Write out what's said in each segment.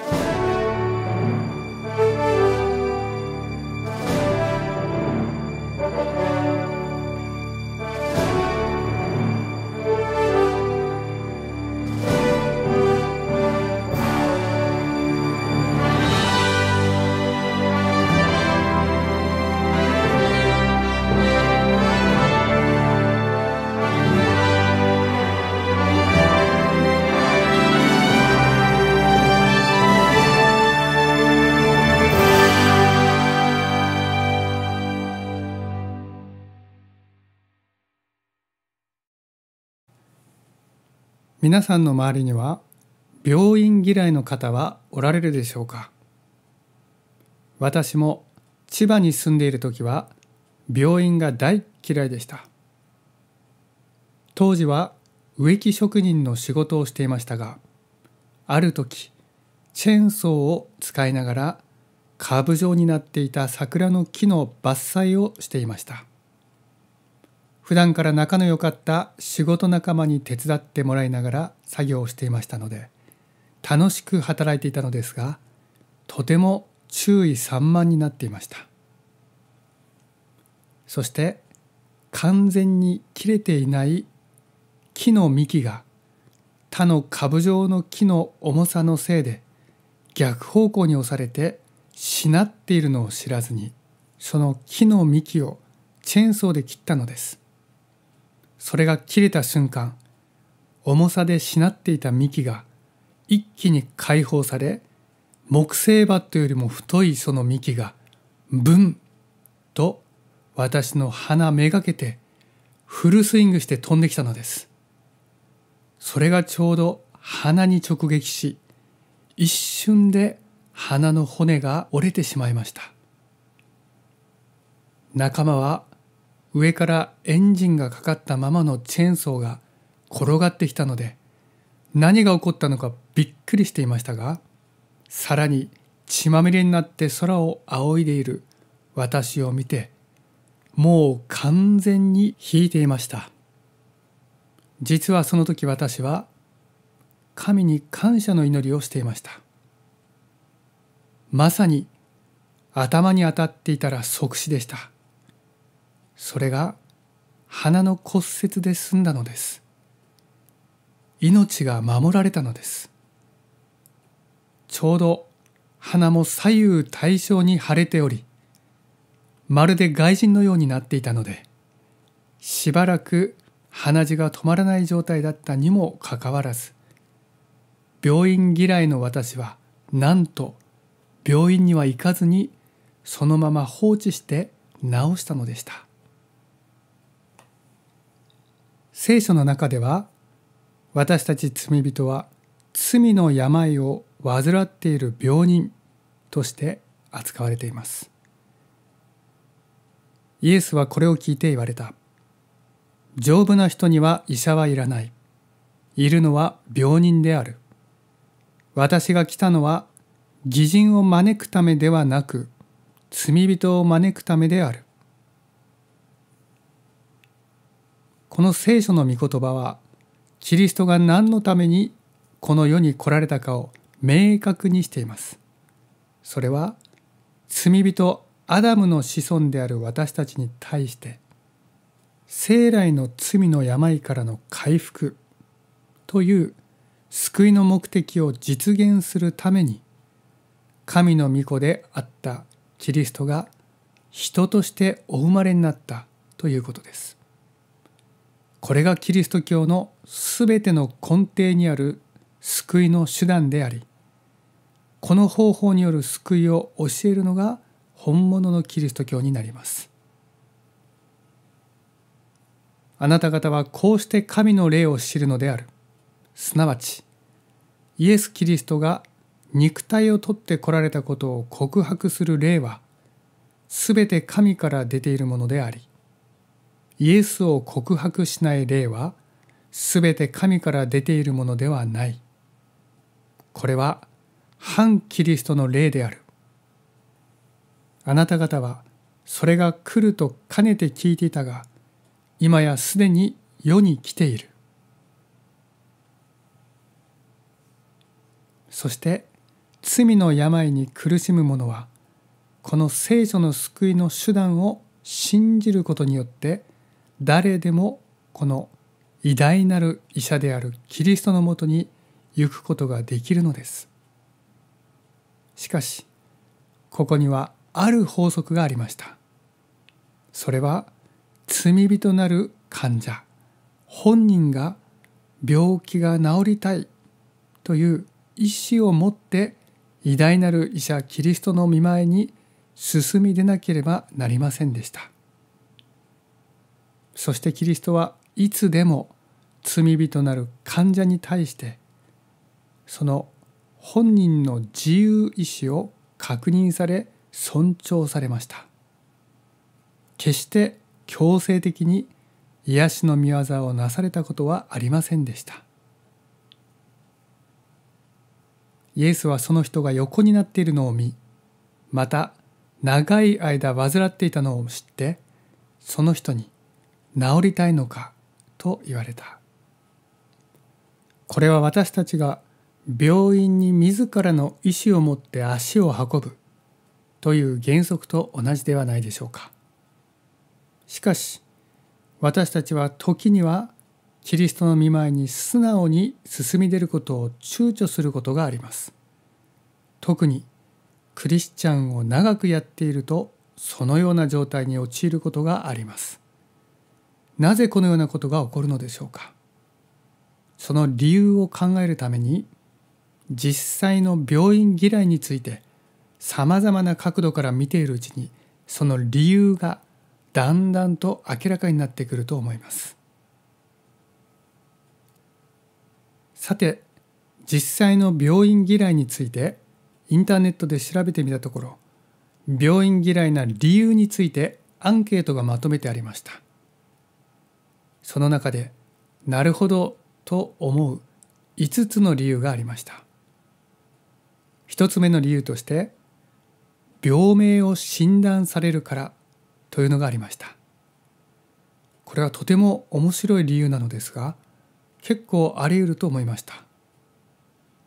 Thank you. 皆さんの周りには病院嫌いの方はおられるでしょうか私も千葉に住んでいる時は病院が大嫌いでした当時は植木職人の仕事をしていましたがある時チェーンソーを使いながらカーブ状になっていた桜の木の伐採をしていました普段から仲の良かった仕事仲間に手伝ってもらいながら作業をしていましたので楽しく働いていたのですがとても注意散漫になっていましたそして完全に切れていない木の幹が他の株状の木の重さのせいで逆方向に押されてしなっているのを知らずにその木の幹をチェーンソーで切ったのですそれが切れた瞬間重さでしなっていた幹が一気に解放され木製バットよりも太いその幹がブンと私の鼻めがけてフルスイングして飛んできたのですそれがちょうど鼻に直撃し一瞬で鼻の骨が折れてしまいました仲間は上からエンジンがかかったままのチェーンソーが転がってきたので何が起こったのかびっくりしていましたがさらに血まみれになって空を仰いでいる私を見てもう完全に引いていました実はその時私は神に感謝の祈りをしていましたまさに頭に当たっていたら即死でしたそれが鼻の骨折で済んだのです命が守られたのですちょうど鼻も左右対称に腫れておりまるで外人のようになっていたのでしばらく鼻血が止まらない状態だったにもかかわらず病院嫌いの私はなんと病院には行かずにそのまま放置して治したのでした聖書の中では私たち罪人は罪の病を患っている病人として扱われていますイエスはこれを聞いて言われた丈夫な人には医者はいらないいるのは病人である私が来たのは偽人を招くためではなく罪人を招くためであるこの聖書の御言葉はキリストが何のためにこの世に来られたかを明確にしています。それは罪人アダムの子孫である私たちに対して生来の罪の病からの回復という救いの目的を実現するために神の御子であったキリストが人としてお生まれになったということです。これがキリスト教のすべての根底にある救いの手段でありこの方法による救いを教えるのが本物のキリスト教になりますあなた方はこうして神の霊を知るのであるすなわちイエス・キリストが肉体を取ってこられたことを告白する霊はすべて神から出ているものでありイエスを告白しない霊は全て神から出ているものではない。これは反キリストの霊である。あなた方はそれが来るとかねて聞いていたが、今やすでに世に来ている。そして罪の病に苦しむ者はこの聖書の救いの手段を信じることによって誰でもこの偉大なる医者であるキリストのもとに行くことができるのです。しかしここにはある法則がありました。それは罪人なる患者本人が病気が治りたいという意志を持って偉大なる医者キリストの見前に進み出なければなりませんでした。そしてキリストはいつでも罪人なる患者に対してその本人の自由意志を確認され尊重されました決して強制的に癒しの御業をなされたことはありませんでしたイエスはその人が横になっているのを見また長い間患っていたのを知ってその人に治りたいのかと言われたこれは私たちが病院に自らの意思を持って足を運ぶという原則と同じではないでしょうかしかし私たちは時にはキリストの見舞いに素直に進み出ることを躊躇することがあります特にクリスチャンを長くやっているとそのような状態に陥ることがありますなぜこのようなことが起こるのでしょうかその理由を考えるために実際の病院嫌いについてさまざまな角度から見ているうちにその理由がだんだんと明らかになってくると思いますさて実際の病院嫌いについてインターネットで調べてみたところ病院嫌いな理由についてアンケートがまとめてありましたその中でなるほどと思う5つの理由がありました1つ目の理由として病名を診断されるからというのがありましたこれはとても面白い理由なのですが結構あり得ると思いました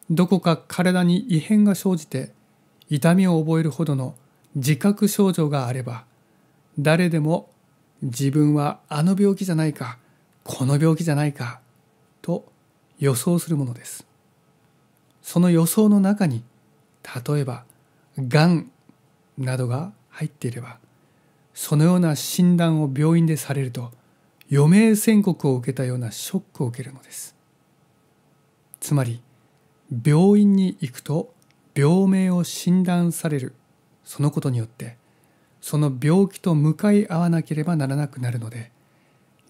どこか体に異変が生じて痛みを覚えるほどの自覚症状があれば誰でも自分はあの病気じゃないかこの病気じゃないかと予想するものですその予想の中に例えばがんなどが入っていればそのような診断を病院でされると余命宣告を受けたようなショックを受けるのですつまり病院に行くと病名を診断されるそのことによってその病気と向かい合わなければならなくなるので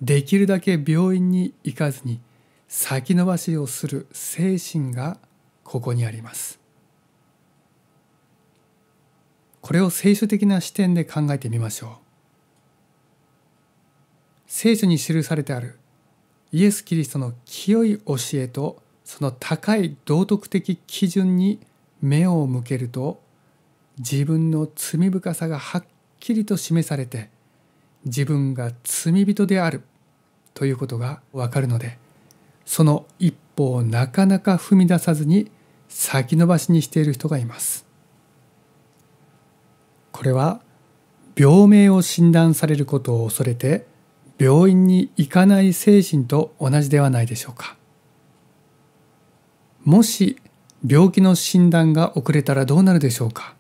できるだけ病院に行かずに先延ばしをする精神がここにありますこれを聖書的な視点で考えてみましょう聖書に記されてあるイエス・キリストの清い教えとその高い道徳的基準に目を向けると自分の罪深さがはっきりと示されて自分が罪人であるということがわかるのでその一歩をなかなか踏み出さずに先延ばしにしている人がいます。これは病名を診断されることを恐れて病院に行かない精神と同じではないでしょうか。もし病気の診断が遅れたらどうなるでしょうか。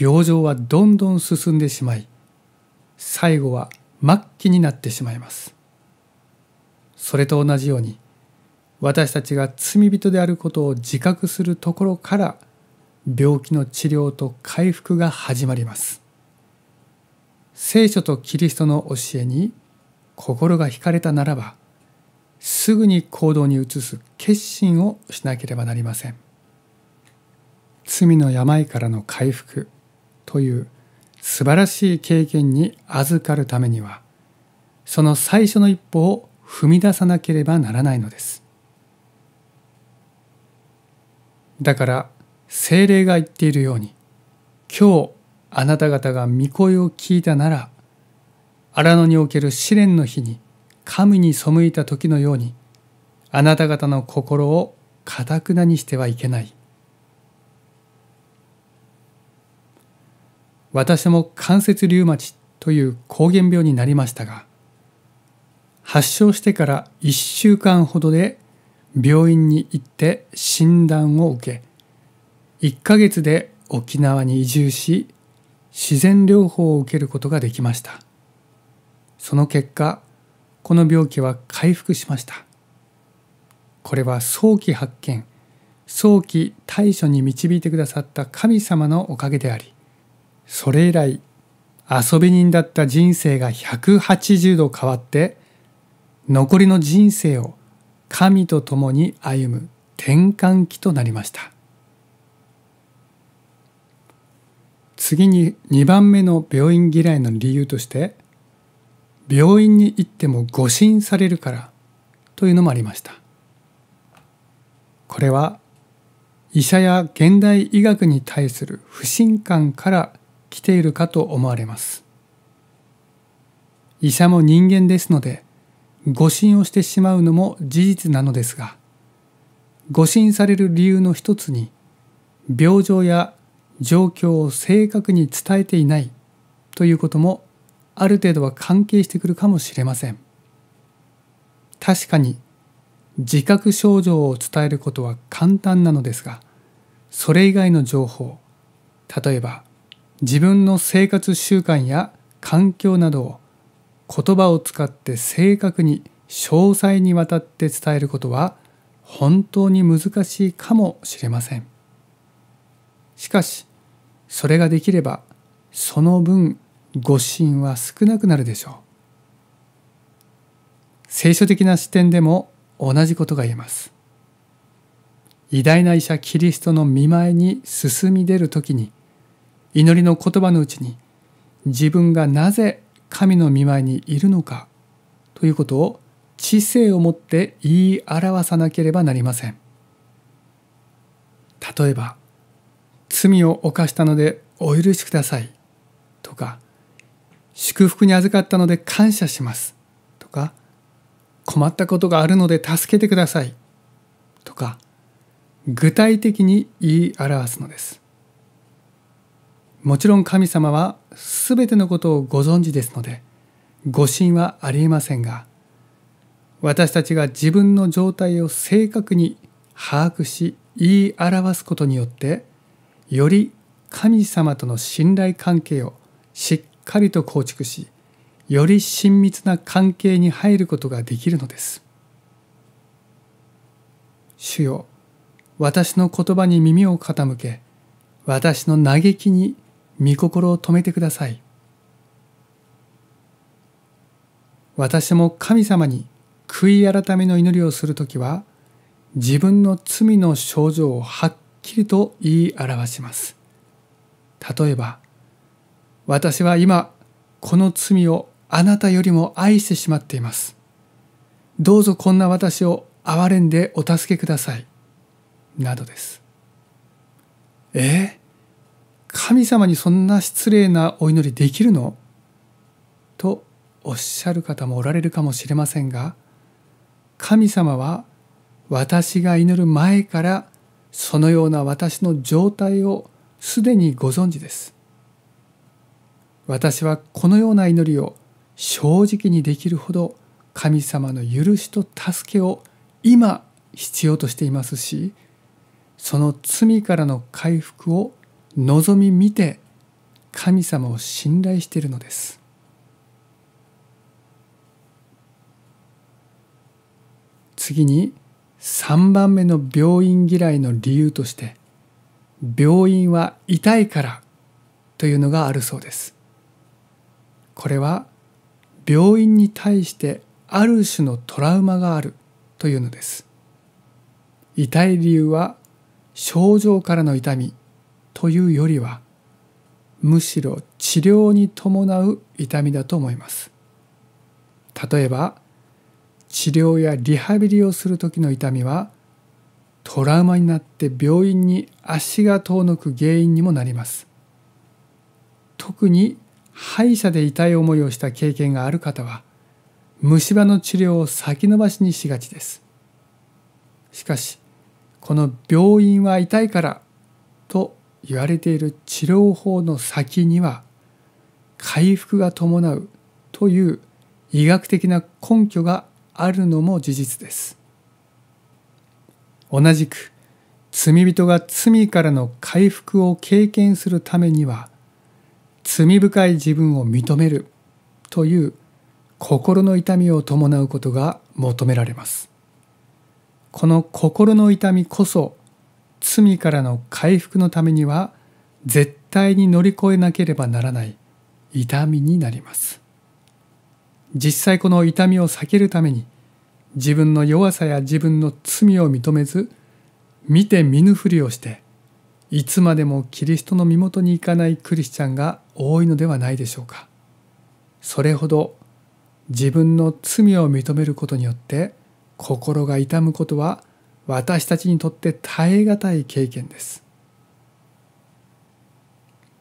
病状はどんどん進んでしまい最後は末期になってしまいます。それと同じように私たちが罪人であることを自覚するところから病気の治療と回復が始まります。聖書とキリストの教えに心が惹かれたならばすぐに行動に移す決心をしなければなりません。罪の病からの回復という素晴らしい経験に預かるためにはその最初の一歩を踏み出さなければならないのですだから精霊が言っているように今日あなた方が御声を聞いたなら荒野における試練の日に神に背いた時のようにあなた方の心をかたくなにしてはいけない。私も関節リウマチという膠原病になりましたが発症してから1週間ほどで病院に行って診断を受け1ヶ月で沖縄に移住し自然療法を受けることができましたその結果この病気は回復しましたこれは早期発見早期対処に導いてくださった神様のおかげでありそれ以来遊び人だった人生が180度変わって残りの人生を神と共に歩む転換期となりました次に2番目の病院嫌いの理由として病院に行っても誤診されるからというのもありましたこれは医者や現代医学に対する不信感から来ているかと思われます。医者も人間ですので誤診をしてしまうのも事実なのですが誤診される理由の一つに病状や状況を正確に伝えていないということもある程度は関係してくるかもしれません確かに自覚症状を伝えることは簡単なのですがそれ以外の情報例えば自分の生活習慣や環境などを言葉を使って正確に詳細にわたって伝えることは本当に難しいかもしれませんしかしそれができればその分誤信は少なくなるでしょう聖書的な視点でも同じことが言えます偉大な医者キリストの見舞いに進み出るときに祈りの言葉のうちに自分がなぜ神の見舞いにいるのかということを知性をもって言い表さなければなりません。例えば「罪を犯したのでお許しください」とか「祝福に預かったので感謝します」とか「困ったことがあるので助けてください」とか具体的に言い表すのです。もちろん神様はすべてのことをご存知ですので誤信はありえませんが私たちが自分の状態を正確に把握し言い表すことによってより神様との信頼関係をしっかりと構築しより親密な関係に入ることができるのです。主よ私の言葉に耳を傾け私の嘆きに御心を止めてください。私も神様に悔い改めの祈りをするときは、自分の罪の症状をはっきりと言い表します。例えば、私は今、この罪をあなたよりも愛してしまっています。どうぞこんな私を憐れんでお助けください。などです。えー神様にそんな失礼なお祈りできるのとおっしゃる方もおられるかもしれませんが神様は私が祈る前からそのような私の状態をすでにご存知です。私はこのような祈りを正直にできるほど神様の許しと助けを今必要としていますしその罪からの回復を望み見て神様を信頼しているのです。次に3番目の病院嫌いの理由として病院は痛いからというのがあるそうです。これは病院に対してある種のトラウマがあるというのです。痛い理由は症状からの痛みというよりはむしろ治療に伴う痛みだと思います例えば治療やリハビリをする時の痛みはトラウマになって病院に足が遠のく原因にもなります特に歯医者で痛い思いをした経験がある方は虫歯の治療を先延ばしにしがちですしかしこの病院は痛いからと言われている治療法の先には回復が伴うという医学的な根拠があるのも事実です。同じく罪人が罪からの回復を経験するためには罪深い自分を認めるという心の痛みを伴うことが求められます。この心の痛みこそ罪からの回復のためには絶対に乗り越えなければならない痛みになります実際この痛みを避けるために自分の弱さや自分の罪を認めず見て見ぬふりをしていつまでもキリストの身元に行かないクリスチャンが多いのではないでしょうかそれほど自分の罪を認めることによって心が痛むことは私たちにとって耐え難い経験です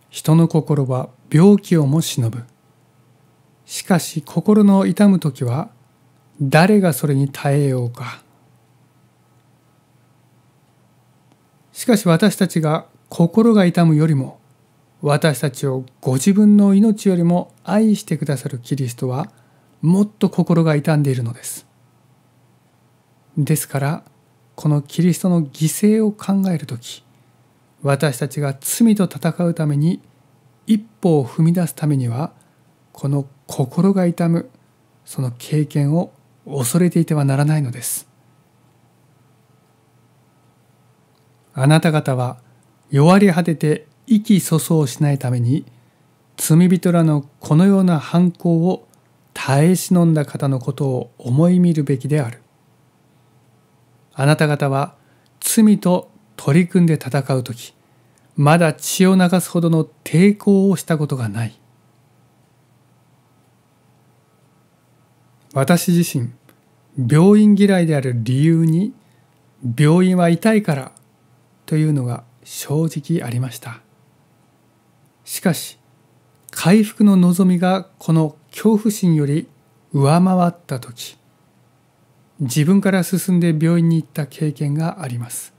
人の心は病気をも忍ぶしかし心の痛む時は誰がそれに耐えようかしかし私たちが心が痛むよりも私たちをご自分の命よりも愛してくださるキリストはもっと心が痛んでいるのです。ですからこのキリストの犠牲を考える時私たちが罪と戦うために一歩を踏み出すためにはこの心が痛むその経験を恐れていてはならないのですあなた方は弱り果てて意気粗相しないために罪人らのこのような犯行を耐え忍んだ方のことを思い見るべきであるあなた方は罪と取り組んで戦う時まだ血を流すほどの抵抗をしたことがない私自身病院嫌いである理由に病院は痛いからというのが正直ありましたしかし回復の望みがこの恐怖心より上回った時自分から進んで病院に行った経験があります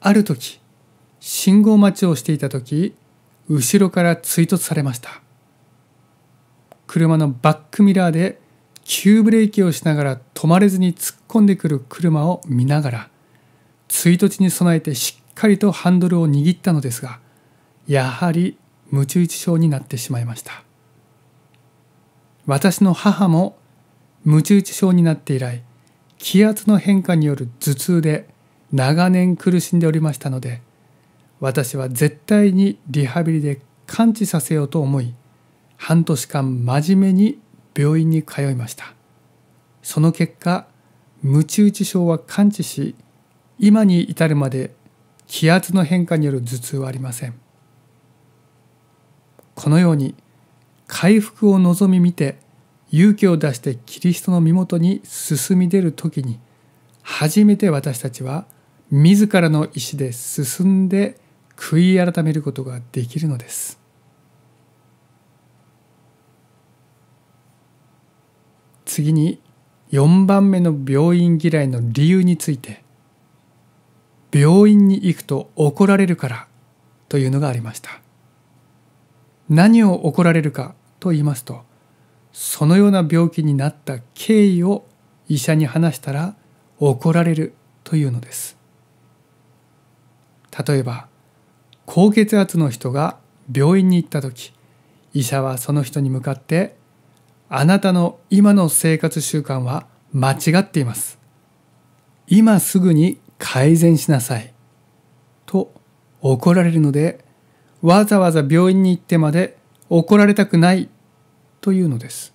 ある時信号待ちをしていた時後ろから追突されました車のバックミラーで急ブレーキをしながら止まれずに突っ込んでくる車を見ながら追突に備えてしっかりとハンドルを握ったのですがやはり夢中一症になってしまいました私の母もムチ打ち症になって以来気圧の変化による頭痛で長年苦しんでおりましたので私は絶対にリハビリで完治させようと思い半年間真面目に病院に通いましたその結果無中打ち症は完治し今に至るまで気圧の変化による頭痛はありませんこのように回復を望み見て勇気を出してキリストの身元に進み出る時に初めて私たちは自らの意志で進んで悔い改めることができるのです。次に4番目の病院嫌いの理由について病院に行くと怒られるからというのがありました何を怒られるかと言いますとそのような病気になった経緯を医者に話したら怒られるというのです例えば高血圧の人が病院に行った時医者はその人に向かって「あなたの今の生活習慣は間違っています」「今すぐに改善しなさい」と怒られるのでわざわざ病院に行ってまで怒られたくないというのです。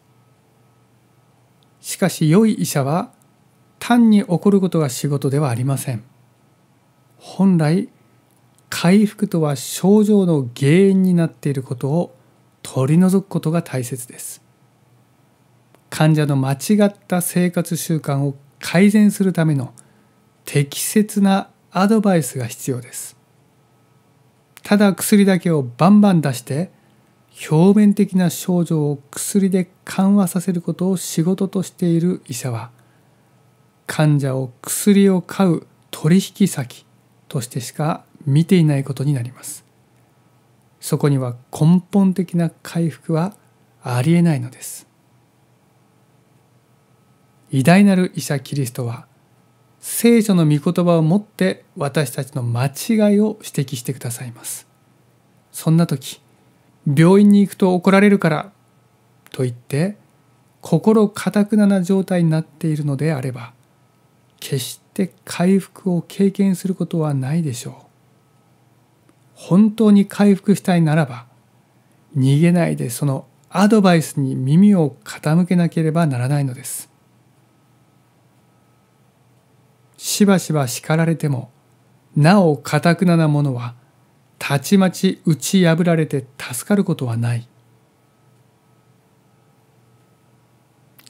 しかし良い医者は単に起こることが仕事ではありません。本来回復とは症状の原因になっていることを取り除くことが大切です。患者の間違った生活習慣を改善するための適切なアドバイスが必要です。ただ薬だけをバンバン出して表面的な症状を薬で緩和させることを仕事としている医者は患者を薬を買う取引先としてしか見ていないことになりますそこには根本的な回復はありえないのです偉大なる医者キリストは聖書の御言葉をもって私たちの間違いを指摘してくださいますそんな時病院に行くと怒られるからと言って心かたくなな状態になっているのであれば決して回復を経験することはないでしょう。本当に回復したいならば逃げないでそのアドバイスに耳を傾けなければならないのです。しばしば叱られてもなおかたくななものはたちまち打ち破られて助かることはない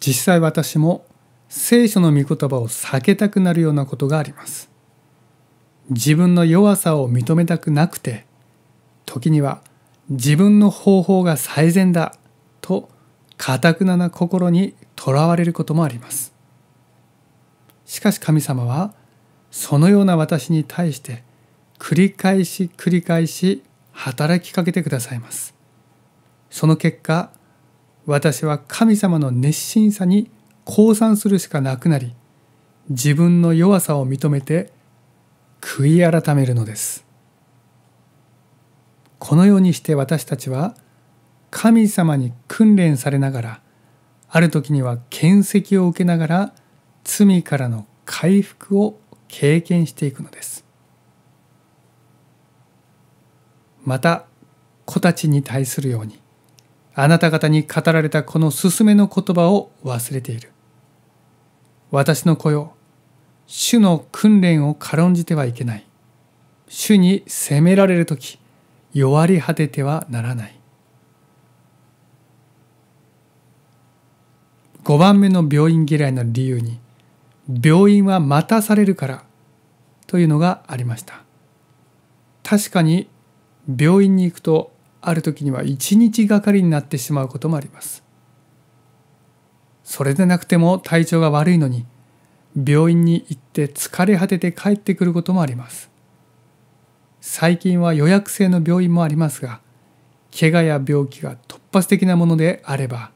実際私も聖書の御言葉を避けたくなるようなことがあります自分の弱さを認めたくなくて時には自分の方法が最善だとかたくなな心にとらわれることもありますしかし神様はそのような私に対して繰り返し繰り返し働きかけてくださいます。その結果、私は神様の熱心さに降参するしかなくなり、自分の弱さを認めて悔い改めるのです。このようにして私たちは神様に訓練されながら、ある時には剣責を受けながら罪からの回復を経験していくのです。また子たちに対するようにあなた方に語られたこの勧めの言葉を忘れている私の子よ主の訓練を軽んじてはいけない主に責められる時弱り果ててはならない5番目の病院嫌いの理由に病院は待たされるからというのがありました確かに病院に行くとある時には1日がかりになってしまうこともありますそれでなくても体調が悪いのに病院に行って疲れ果てて帰ってくることもあります最近は予約制の病院もありますが怪我や病気が突発的なものであれば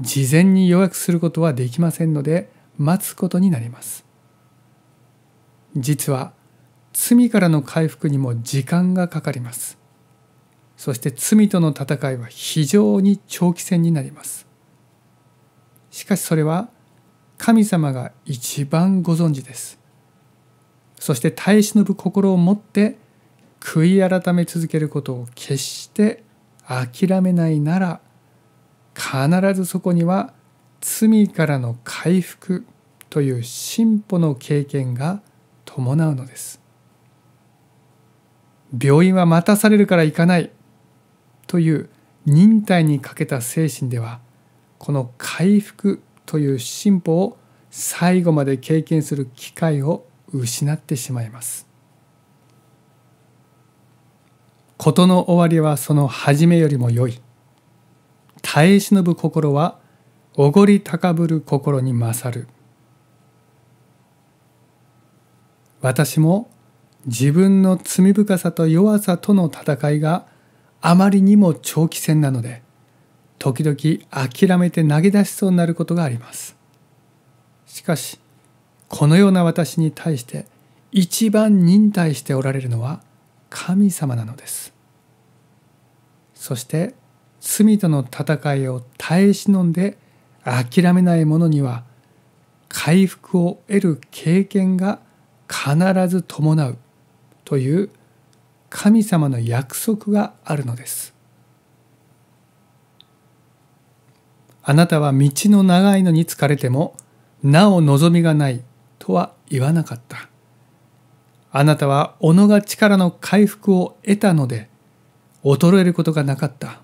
事前に予約することはできませんので待つことになります実は罪からの回復にも時間がかかりますそして罪との戦いは非常に長期戦になりますしかしそれは神様が一番ご存知ですそして耐え忍ぶ心を持って悔い改め続けることを決して諦めないなら必ずそこには罪からの回復という進歩の経験が伴うのです。病院は待たされるから行かないという忍耐にかけた精神ではこの回復という進歩を最後まで経験する機会を失ってしまいます。事の終わりはその始めよりも良い。耐え忍ぶ心はおごり高ぶる心に勝る。私も自分の罪深さと弱さとの戦いがあまりにも長期戦なので時々諦めて投げ出しそうになることがありますしかしこのような私に対して一番忍耐しておられるのは神様なのですそして罪との戦いを耐え忍んで諦めない者には回復を得る経験が必ず伴うという神様の約束があるのです。あなたは道の長いのに疲れてもなお望みがないとは言わなかった。あなたは己が力の回復を得たので衰えることがなかった。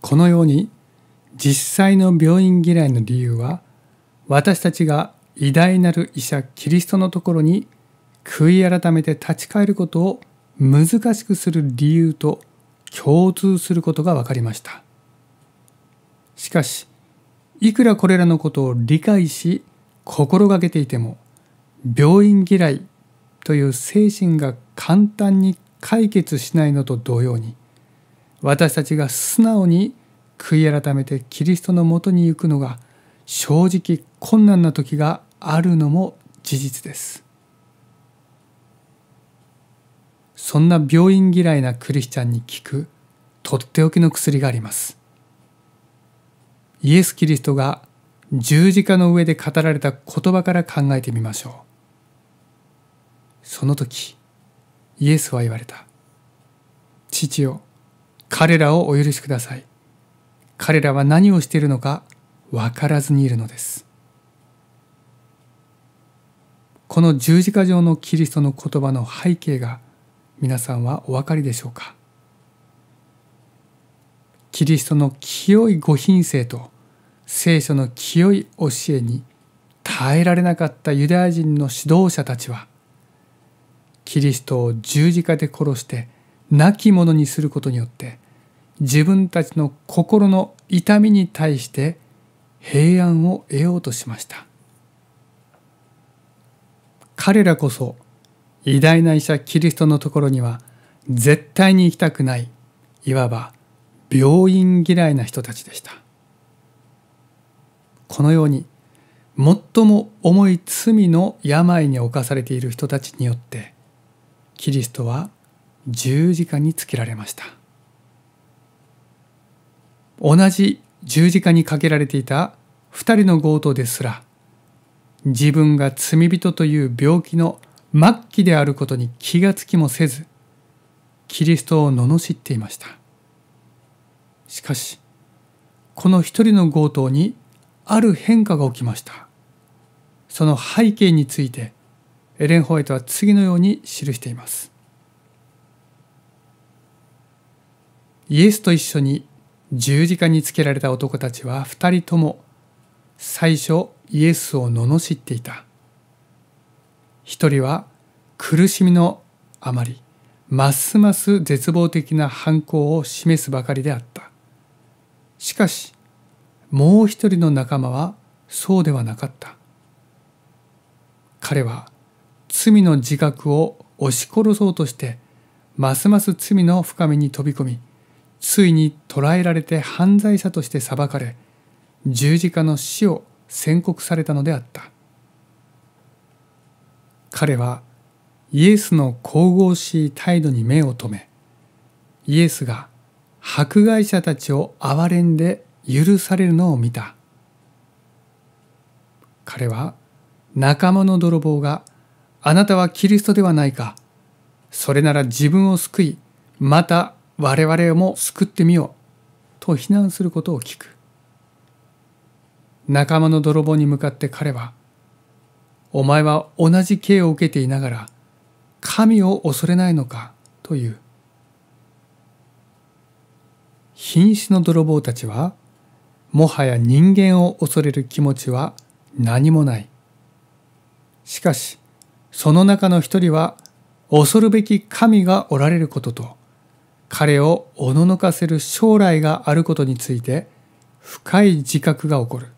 このように実際の病院嫌いの理由は私たちが偉大なる医者キリストのところに悔い改めて立ち返ることを難しくする理由と共通することが分かりましたしかしいくらこれらのことを理解し心がけていても病院嫌いという精神が簡単に解決しないのと同様に私たちが素直に悔い改めてキリストのもとに行くのが正直困難な時があるのも事実です。そんな病院嫌いなクリスチャンに効くとっておきの薬がありますイエス・キリストが十字架の上で語られた言葉から考えてみましょうその時イエスは言われた父よ彼らをお許しください彼らは何をしているのか分からずにいるのですこの十字架上のキリストの言葉の背景が皆さんはお分かりでしょうかキリストの清いご品性と聖書の清い教えに耐えられなかったユダヤ人の指導者たちはキリストを十字架で殺して亡き者にすることによって自分たちの心の痛みに対して平安を得ようとしました彼らこそ偉大な医者キリストのところには絶対に行きたくないいわば病院嫌いな人たちでしたこのように最も重い罪の病に侵されている人たちによってキリストは十字架につけられました同じ十字架にかけられていた2人の強盗ですら自分が罪人という病気の末期であることに気がつきもせずキリストを罵っていましたしかしこの一人の強盗にある変化が起きましたその背景についてエレン・ホワイトは次のように記していますイエスと一緒に十字架につけられた男たちは二人とも最初イエスを罵っていた。一人は苦しみのあまりますます絶望的な反抗を示すばかりであったしかしもう一人の仲間はそうではなかった彼は罪の自覚を押し殺そうとしてますます罪の深みに飛び込みついに捕らえられて犯罪者として裁かれ十字架の死を宣告されたのであった彼はイエスの神々しい態度に目を留めイエスが迫害者たちを憐れんで許されるのを見た彼は仲間の泥棒があなたはキリストではないかそれなら自分を救いまた我々も救ってみようと非難することを聞く仲間の泥棒に向かって彼は「お前は同じ刑を受けていながら神を恐れないのかという瀕死の泥棒たちはもはや人間を恐れる気持ちは何もないしかしその中の一人は恐るべき神がおられることと彼をおののかせる将来があることについて深い自覚が起こる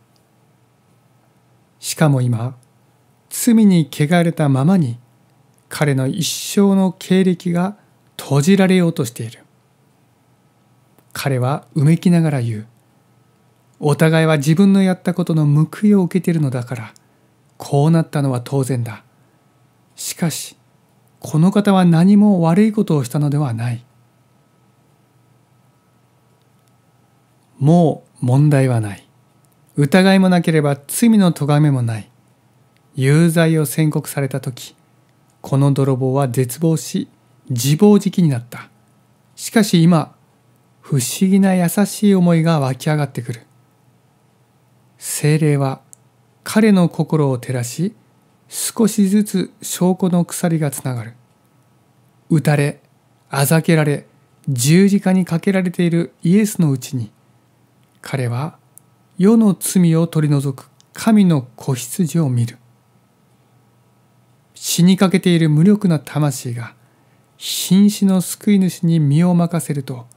しかも今罪に汚れたままに彼の一生の経歴が閉じられようとしている彼はうめきながら言うお互いは自分のやったことの報いを受けているのだからこうなったのは当然だしかしこの方は何も悪いことをしたのではないもう問題はない疑いもなければ罪の咎めもない有罪を宣告された時この泥棒は絶望し自暴自棄になったしかし今不思議な優しい思いが湧き上がってくる精霊は彼の心を照らし少しずつ証拠の鎖がつながる打たれあざけられ十字架にかけられているイエスのうちに彼は世の罪を取り除く神の子羊を見る死にかけている無力な魂が瀕死の救い主に身を任せると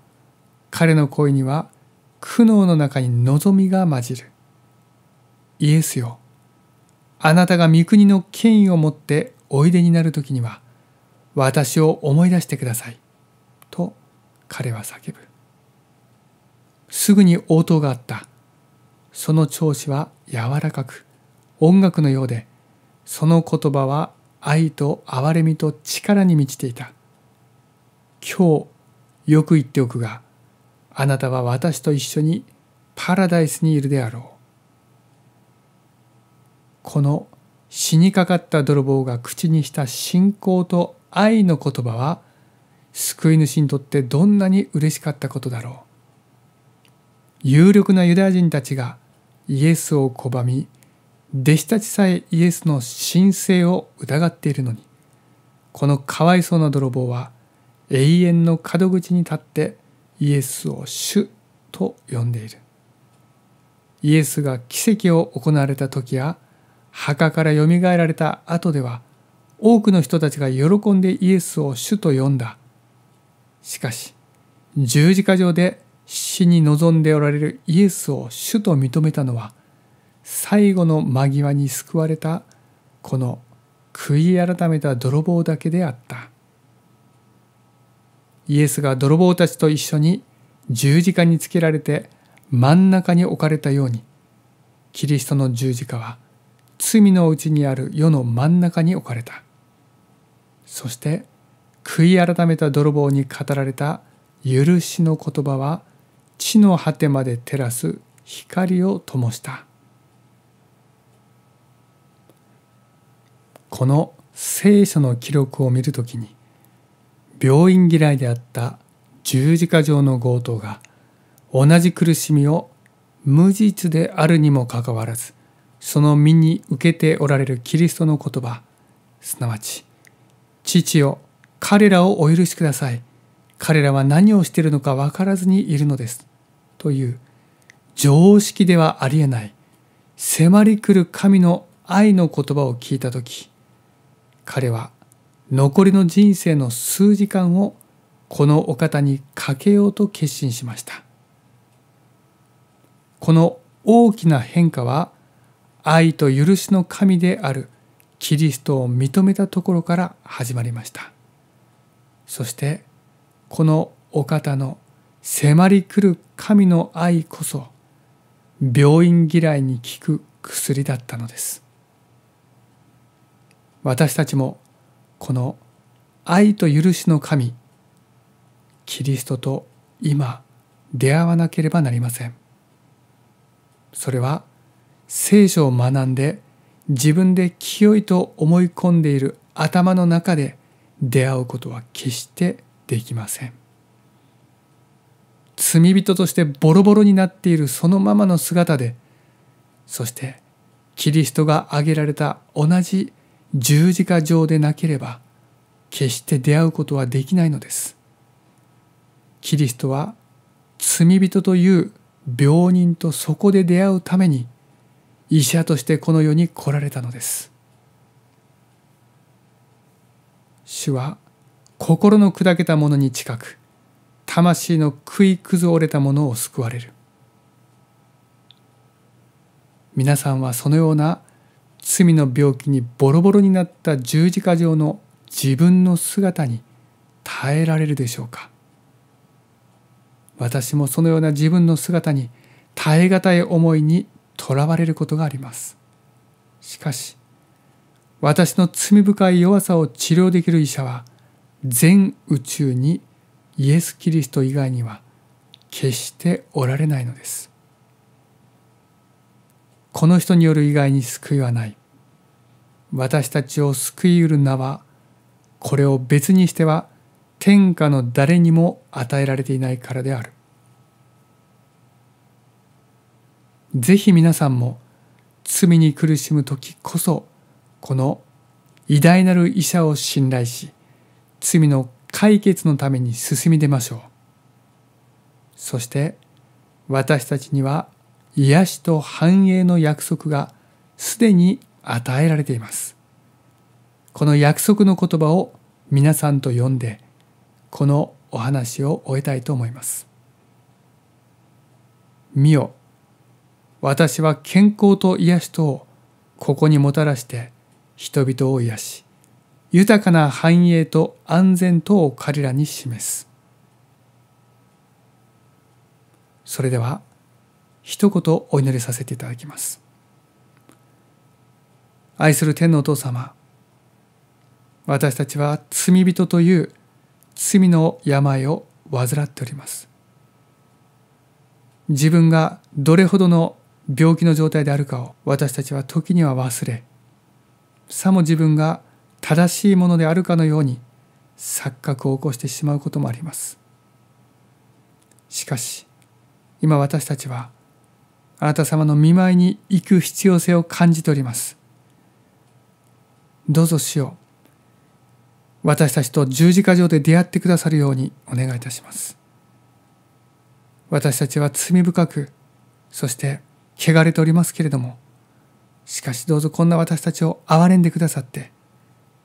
彼の声には苦悩の中に望みが混じるイエスよあなたが御国の権威を持っておいでになる時には私を思い出してくださいと彼は叫ぶすぐに応答があったその調子は柔らかく音楽のようでその言葉は愛と憐れみと力に満ちていた今日よく言っておくがあなたは私と一緒にパラダイスにいるであろうこの死にかかった泥棒が口にした信仰と愛の言葉は救い主にとってどんなに嬉しかったことだろう有力なユダヤ人たちがイエスを拒み弟子たちさえイエスの神聖を疑っているのにこのかわいそうな泥棒は永遠の門口に立ってイエスを主と呼んでいるイエスが奇跡を行われた時や墓からよみがえられた後では多くの人たちが喜んでイエスを主と呼んだしかし十字架上で死に臨んでおられるイエスを主と認めたのは最後の間際に救われたこの悔い改めた泥棒だけであったイエスが泥棒たちと一緒に十字架につけられて真ん中に置かれたようにキリストの十字架は罪のうちにある世の真ん中に置かれたそして悔い改めた泥棒に語られた許しの言葉は地の果てまで照らす光を灯した。この聖書の記録を見るときに病院嫌いであった十字架上の強盗が同じ苦しみを無実であるにもかかわらずその身に受けておられるキリストの言葉すなわち父よ彼らをお許しください彼らは何をしているのか分からずにいるのですという常識ではありえない迫り来る神の愛の言葉を聞いた時彼は残りの人生の数時間をこのお方にかけようと決心しましたこの大きな変化は愛と許しの神であるキリストを認めたところから始まりましたそしてこのお方の迫り来る神の愛こそ病院嫌いに効く薬だったのです。私たちもこの愛と許しの神キリストと今出会わなければなりませんそれは聖書を学んで自分で清いと思い込んでいる頭の中で出会うことは決してできません罪人としてボロボロになっているそのままの姿でそしてキリストが挙げられた同じ十字架上でなければ決して出会うことはできないのです。キリストは罪人という病人とそこで出会うために医者としてこの世に来られたのです。主は心の砕けた者に近く魂の食い崩れた者を救われる皆さんはそのような罪の病気にボロボロになった十字架上の自分の姿に耐えられるでしょうか私もそのような自分の姿に耐え難い思いにとらわれることがありますしかし私の罪深い弱さを治療できる医者は全宇宙にイエス・キリスト以外には決しておられないのですこの人による以外に救いはない。私たちを救いうる名は、これを別にしては天下の誰にも与えられていないからである。ぜひ皆さんも罪に苦しむ時こそこの偉大なる医者を信頼し罪の解決のために進み出ましょうそして私たちには癒しと繁栄の約束がすでに与えられていますこの約束の言葉を皆さんと読んでこのお話を終えたいと思います見よ私は健康と癒しとここにもたらして人々を癒し豊かな繁栄と安全とを彼らに示すそれでは一言お祈りさせていただきます愛する天のお父様私たちは罪人という罪の病を患っております自分がどれほどの病気の状態であるかを私たちは時には忘れさも自分が正しいものであるかのように錯覚を起こしてしまうこともありますしかし今私たちはあなた様の見舞いに行く必要性を感じております。どうぞしよ私たちと十字架上で出会ってくださるようにお願いいたします。私たちは罪深く、そして汚れておりますけれども、しかしどうぞこんな私たちを憐れんでくださって、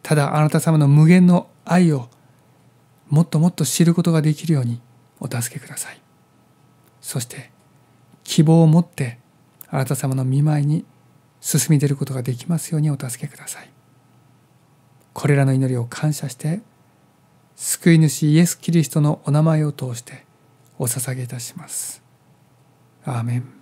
ただあなた様の無限の愛をもっともっと知ることができるようにお助けください。そして、希望を持ってあなた様の見舞いに進み出ることができますようにお助けください。これらの祈りを感謝して救い主イエス・キリストのお名前を通してお捧げいたします。アーメン